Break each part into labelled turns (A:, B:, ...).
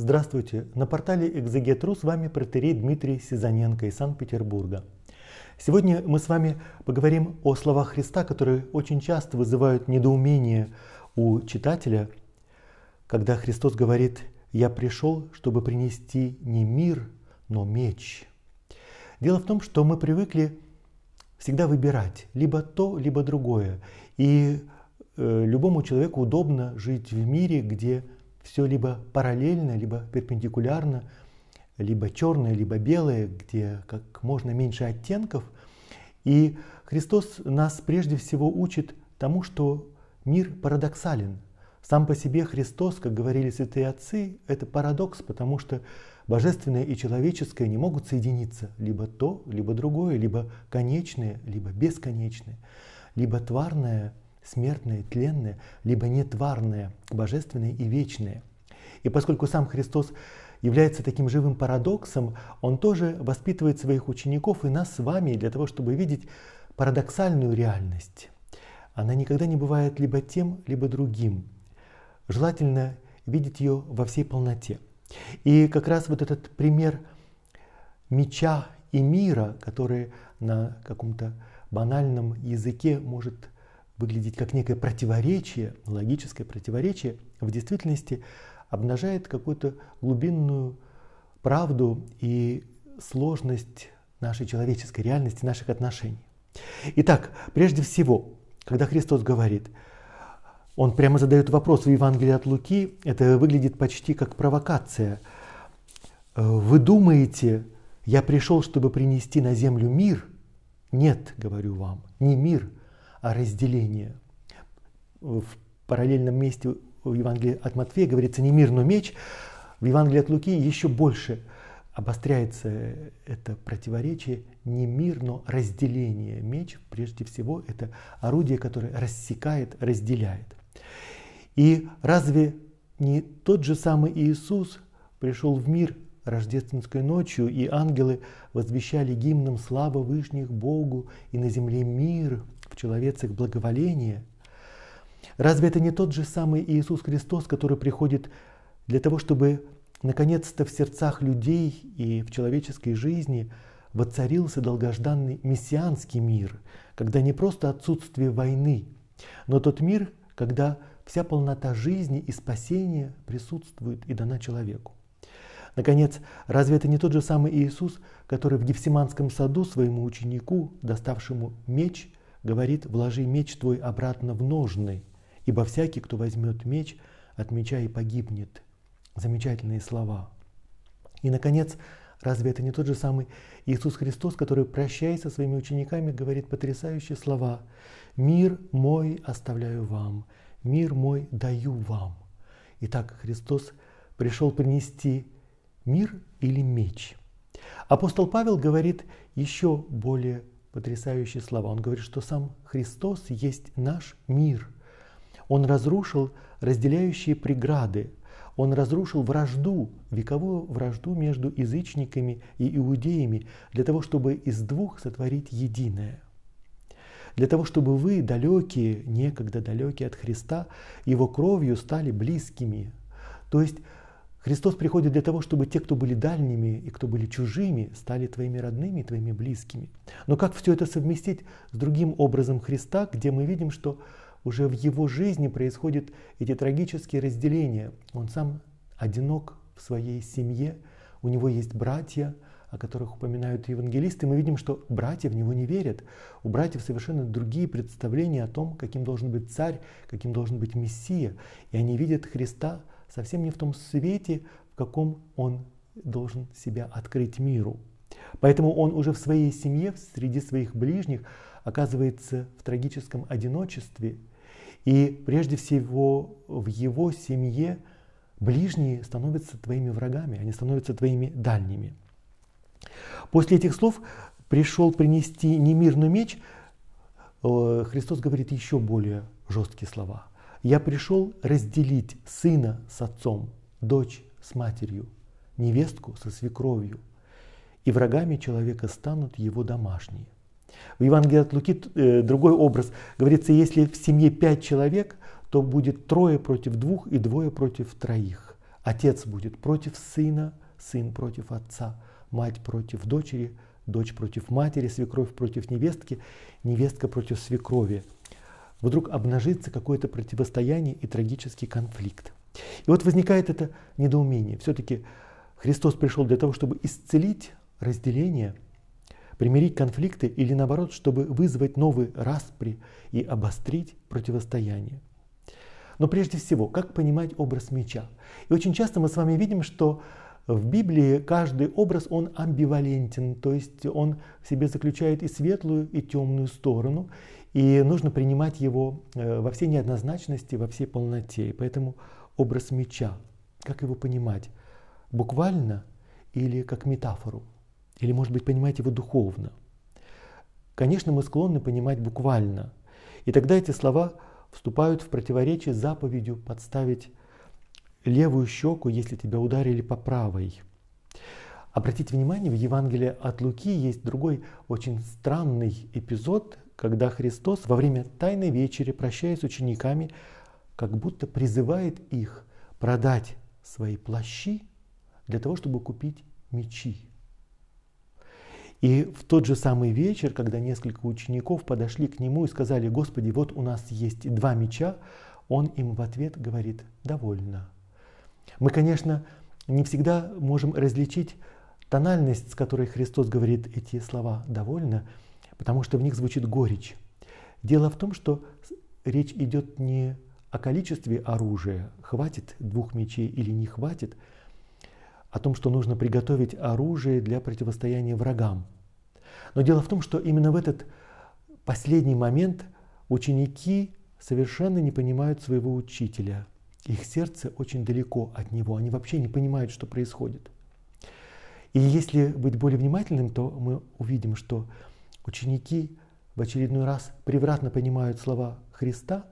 A: Здравствуйте! На портале Экзегетру с вами протерей Дмитрий Сизаненко из Санкт-Петербурга. Сегодня мы с вами поговорим о словах Христа, которые очень часто вызывают недоумение у читателя, когда Христос говорит «Я пришел, чтобы принести не мир, но меч». Дело в том, что мы привыкли всегда выбирать либо то, либо другое. И э, любому человеку удобно жить в мире, где все либо параллельно, либо перпендикулярно, либо черное, либо белое, где как можно меньше оттенков. И Христос нас прежде всего учит тому, что мир парадоксален. Сам по себе Христос, как говорили святые отцы, это парадокс, потому что божественное и человеческое не могут соединиться, либо то, либо другое, либо конечное, либо бесконечное, либо тварное – смертное, тленное, либо нетварное, божественное и вечное. И поскольку сам Христос является таким живым парадоксом, он тоже воспитывает своих учеников и нас с вами для того, чтобы видеть парадоксальную реальность. Она никогда не бывает либо тем, либо другим. Желательно видеть ее во всей полноте. И как раз вот этот пример меча и мира, который на каком-то банальном языке может выглядеть как некое противоречие, логическое противоречие, в действительности обнажает какую-то глубинную правду и сложность нашей человеческой реальности, наших отношений. Итак, прежде всего, когда Христос говорит, он прямо задает вопрос в Евангелии от Луки, это выглядит почти как провокация. Вы думаете, я пришел, чтобы принести на землю мир? Нет, говорю вам, не мир, разделение. В параллельном месте в Евангелии от Матфея говорится не мир, но меч. В Евангелии от Луки еще больше обостряется это противоречие не мир, но разделение. Меч, прежде всего, это орудие, которое рассекает, разделяет. И разве не тот же самый Иисус пришел в мир рождественской ночью, и ангелы возвещали гимном «Слава Вышних Богу, и на земле мир», человецах благоволение, разве это не тот же самый Иисус Христос, который приходит для того, чтобы наконец-то в сердцах людей и в человеческой жизни воцарился долгожданный мессианский мир, когда не просто отсутствие войны, но тот мир, когда вся полнота жизни и спасения присутствует и дана человеку. Наконец, разве это не тот же самый Иисус, который в Гефсиманском саду своему ученику, доставшему меч, говорит, вложи меч твой обратно в ножны, ибо всякий, кто возьмет меч, от меча и погибнет. Замечательные слова. И, наконец, разве это не тот же самый Иисус Христос, который, прощаясь со своими учениками, говорит потрясающие слова «Мир мой оставляю вам, мир мой даю вам». Итак, Христос пришел принести мир или меч. Апостол Павел говорит еще более потрясающие слова. Он говорит, что сам Христос есть наш мир. Он разрушил разделяющие преграды, он разрушил вражду, вековую вражду между язычниками и иудеями, для того, чтобы из двух сотворить единое. Для того, чтобы вы, далекие, некогда далекие от Христа, его кровью стали близкими. То есть Христос приходит для того, чтобы те, кто были дальними и кто были чужими, стали твоими родными, твоими близкими. Но как все это совместить с другим образом Христа, где мы видим, что уже в его жизни происходят эти трагические разделения. Он сам одинок в своей семье, у него есть братья, о которых упоминают евангелисты, мы видим, что братья в него не верят. У братьев совершенно другие представления о том, каким должен быть царь, каким должен быть Мессия. И они видят Христа совсем не в том свете, в каком он должен себя открыть миру. Поэтому он уже в своей семье, среди своих ближних, оказывается в трагическом одиночестве. И прежде всего в его семье ближние становятся твоими врагами, они становятся твоими дальними. После этих слов пришел принести немирный меч, э, Христос говорит еще более жесткие слова – я пришел разделить сына с отцом, дочь с матерью, невестку со свекровью, и врагами человека станут его домашние. В Евангелии от Луки э, другой образ. Говорится, если в семье пять человек, то будет трое против двух и двое против троих. Отец будет против сына, сын против отца, мать против дочери, дочь против матери, свекровь против невестки, невестка против свекрови – вдруг обнажится какое-то противостояние и трагический конфликт. И вот возникает это недоумение. Все-таки Христос пришел для того, чтобы исцелить разделение, примирить конфликты или наоборот, чтобы вызвать новые распри и обострить противостояние. Но прежде всего, как понимать образ меча? И очень часто мы с вами видим, что в Библии каждый образ, он амбивалентен, то есть он в себе заключает и светлую, и темную сторону, и нужно принимать его э, во всей неоднозначности, во всей полноте. И поэтому образ меча, как его понимать? Буквально или как метафору? Или, может быть, понимать его духовно? Конечно, мы склонны понимать буквально. И тогда эти слова вступают в противоречие с заповедью подставить левую щеку, если тебя ударили по правой. Обратите внимание, в Евангелии от Луки есть другой очень странный эпизод, когда Христос во время Тайной вечери, прощаясь с учениками, как будто призывает их продать свои плащи для того, чтобы купить мечи. И в тот же самый вечер, когда несколько учеников подошли к нему и сказали, «Господи, вот у нас есть два меча», он им в ответ говорит, «Довольно, мы, конечно, не всегда можем различить тональность, с которой Христос говорит эти слова «довольно», потому что в них звучит горечь. Дело в том, что речь идет не о количестве оружия, хватит двух мечей или не хватит, а о том, что нужно приготовить оружие для противостояния врагам. Но дело в том, что именно в этот последний момент ученики совершенно не понимают своего учителя – их сердце очень далеко от него, они вообще не понимают, что происходит. И если быть более внимательным, то мы увидим, что ученики в очередной раз превратно понимают слова Христа,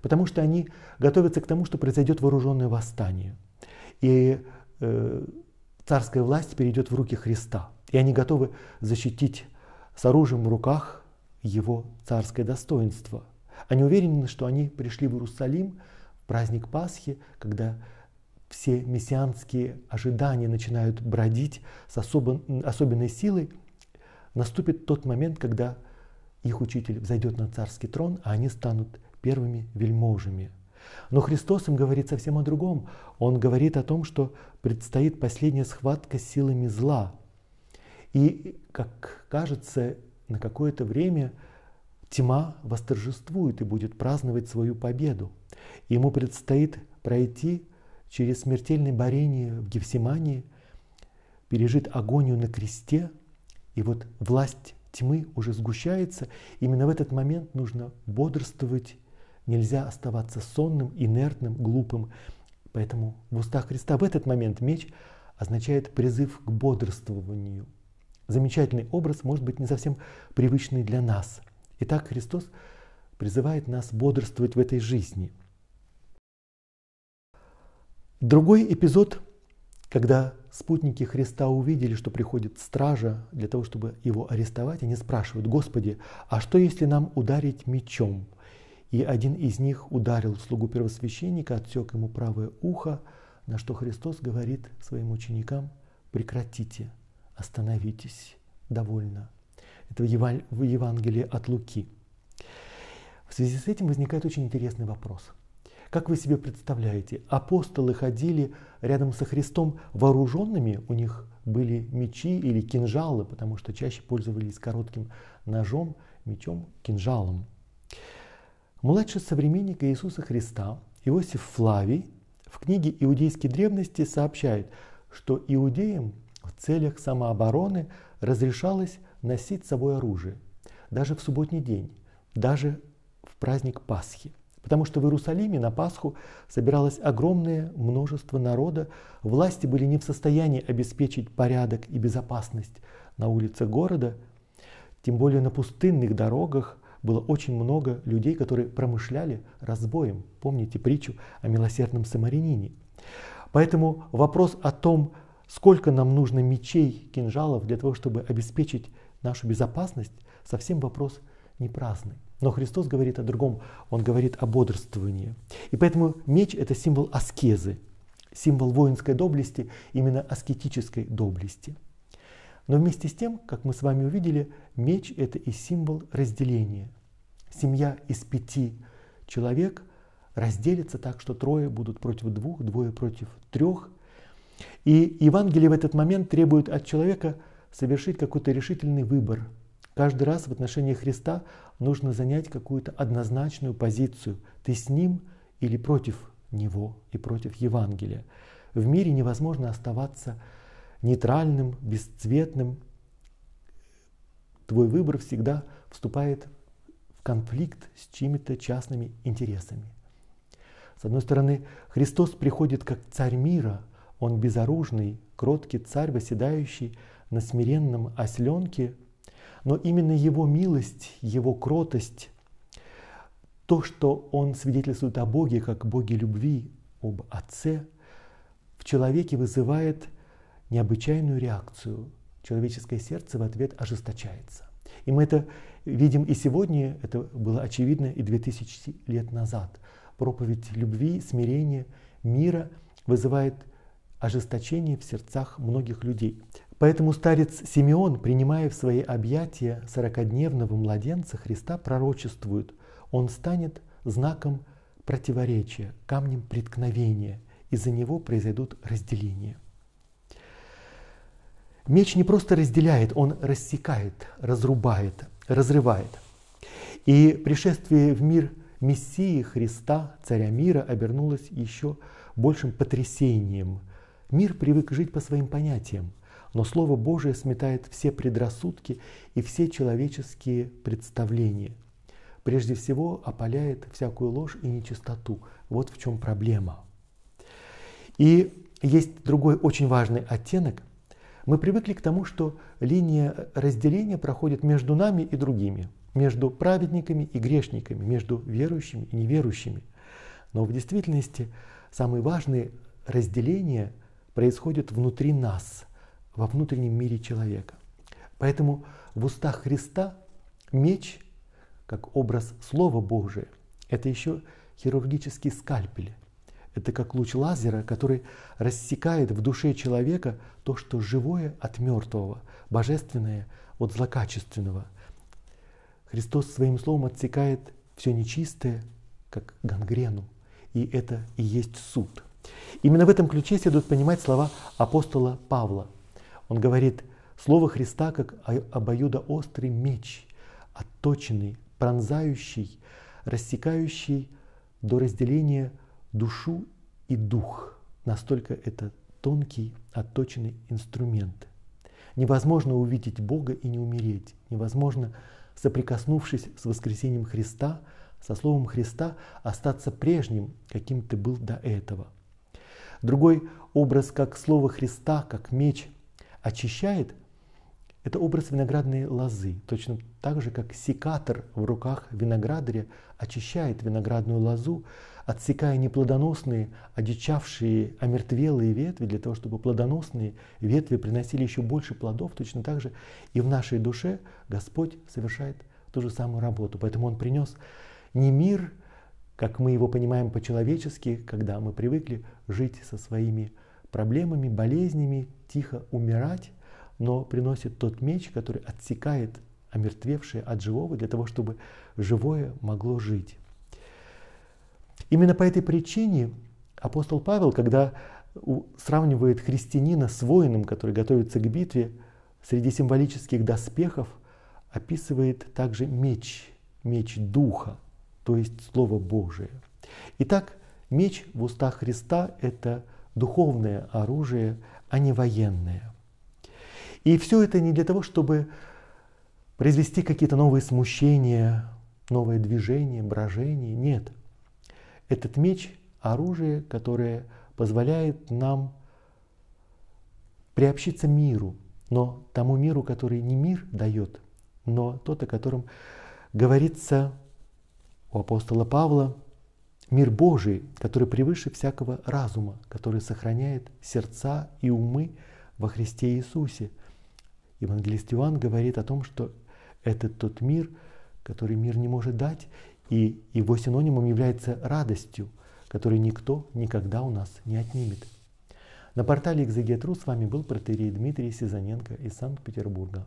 A: потому что они готовятся к тому, что произойдет вооруженное восстание. И э, царская власть перейдет в руки Христа. И они готовы защитить с оружием в руках его царское достоинство. Они уверены, что они пришли в Иерусалим – праздник Пасхи, когда все мессианские ожидания начинают бродить с особо, особенной силой, наступит тот момент, когда их учитель взойдет на царский трон, а они станут первыми вельможами. Но Христос им говорит совсем о другом. Он говорит о том, что предстоит последняя схватка с силами зла. И, как кажется, на какое-то время – Тьма восторжествует и будет праздновать свою победу. Ему предстоит пройти через смертельное борение в Гефсимании, пережит агонию на кресте, и вот власть тьмы уже сгущается. Именно в этот момент нужно бодрствовать, нельзя оставаться сонным, инертным, глупым. Поэтому в устах Христа в этот момент меч означает призыв к бодрствованию. Замечательный образ, может быть, не совсем привычный для нас – Итак, Христос призывает нас бодрствовать в этой жизни. Другой эпизод, когда спутники Христа увидели, что приходит стража для того, чтобы его арестовать, они спрашивают, Господи, а что если нам ударить мечом? И один из них ударил слугу первосвященника, отсек ему правое ухо, на что Христос говорит своим ученикам, прекратите, остановитесь, довольно – это в Евангелии от Луки. В связи с этим возникает очень интересный вопрос. Как вы себе представляете, апостолы ходили рядом со Христом вооруженными, у них были мечи или кинжалы, потому что чаще пользовались коротким ножом, мечом, кинжалом. Младший современник Иисуса Христа, Иосиф Флавий, в книге «Иудейские древности» сообщает, что иудеям в целях самообороны разрешалось носить с собой оружие, даже в субботний день, даже в праздник Пасхи. Потому что в Иерусалиме на Пасху собиралось огромное множество народа, власти были не в состоянии обеспечить порядок и безопасность на улицах города, тем более на пустынных дорогах было очень много людей, которые промышляли разбоем. Помните притчу о милосердном самарянине. Поэтому вопрос о том, сколько нам нужно мечей, кинжалов для того, чтобы обеспечить нашу безопасность, совсем вопрос не праздный. Но Христос говорит о другом, Он говорит о бодрствовании. И поэтому меч – это символ аскезы, символ воинской доблести, именно аскетической доблести. Но вместе с тем, как мы с вами увидели, меч – это и символ разделения. Семья из пяти человек разделится так, что трое будут против двух, двое против трех. И Евангелие в этот момент требует от человека – совершить какой-то решительный выбор. Каждый раз в отношении Христа нужно занять какую-то однозначную позицию. Ты с Ним или против Него и против Евангелия. В мире невозможно оставаться нейтральным, бесцветным. Твой выбор всегда вступает в конфликт с чьими-то частными интересами. С одной стороны, Христос приходит как царь мира, он безоружный, кроткий царь, восседающий на смиренном осленке, но именно его милость, его кротость, то, что он свидетельствует о Боге, как Боге любви, об Отце, в человеке вызывает необычайную реакцию. Человеческое сердце в ответ ожесточается. И мы это видим и сегодня, это было очевидно и 2000 лет назад. Проповедь любви, смирения, мира вызывает ожесточение в сердцах многих людей. Поэтому старец Симеон, принимая в свои объятия сорокодневного младенца Христа, пророчествует, он станет знаком противоречия, камнем преткновения, из-за него произойдут разделения. Меч не просто разделяет, он рассекает, разрубает, разрывает. И пришествие в мир Мессии Христа, Царя мира, обернулось еще большим потрясением. Мир привык жить по своим понятиям – но Слово Божие сметает все предрассудки и все человеческие представления. Прежде всего, опаляет всякую ложь и нечистоту. Вот в чем проблема. И есть другой очень важный оттенок. Мы привыкли к тому, что линия разделения проходит между нами и другими, между праведниками и грешниками, между верующими и неверующими. Но в действительности самые важные разделения происходят внутри нас – во внутреннем мире человека. Поэтому в устах Христа меч, как образ Слова Божия, это еще хирургический скальпель. Это как луч лазера, который рассекает в душе человека то, что живое от мертвого, божественное от злокачественного. Христос своим словом отсекает все нечистое, как гангрену, и это и есть суд. Именно в этом ключе следует понимать слова апостола Павла – он говорит, слово Христа как острый меч, отточенный, пронзающий, рассекающий до разделения душу и дух. Настолько это тонкий, отточенный инструмент. Невозможно увидеть Бога и не умереть. Невозможно, соприкоснувшись с воскресением Христа, со словом Христа, остаться прежним, каким ты был до этого. Другой образ, как слово Христа, как меч, очищает, это образ виноградной лозы, точно так же, как секатор в руках виноградаря очищает виноградную лозу, отсекая неплодоносные, одичавшие, омертвелые ветви, для того, чтобы плодоносные ветви приносили еще больше плодов, точно так же и в нашей душе Господь совершает ту же самую работу. Поэтому Он принес не мир, как мы его понимаем по-человечески, когда мы привыкли жить со своими проблемами, болезнями, тихо умирать, но приносит тот меч, который отсекает омертвевшее от живого, для того, чтобы живое могло жить. Именно по этой причине апостол Павел, когда сравнивает христианина с воином, который готовится к битве, среди символических доспехов описывает также меч, меч Духа, то есть Слово Божие. Итак, меч в устах Христа – это – духовное оружие, а не военное. И все это не для того, чтобы произвести какие-то новые смущения, новое движение, брожение. Нет. Этот меч – оружие, которое позволяет нам приобщиться миру, но тому миру, который не мир дает, но тот, о котором говорится у апостола Павла – мир Божий, который превыше всякого разума, который сохраняет сердца и умы во Христе Иисусе. Евангелист Иоанн говорит о том, что это тот мир, который мир не может дать, и его синонимом является радостью, которую никто никогда у нас не отнимет. На портале «Экзегетру» с вами был протерей Дмитрий Сизаненко из Санкт-Петербурга.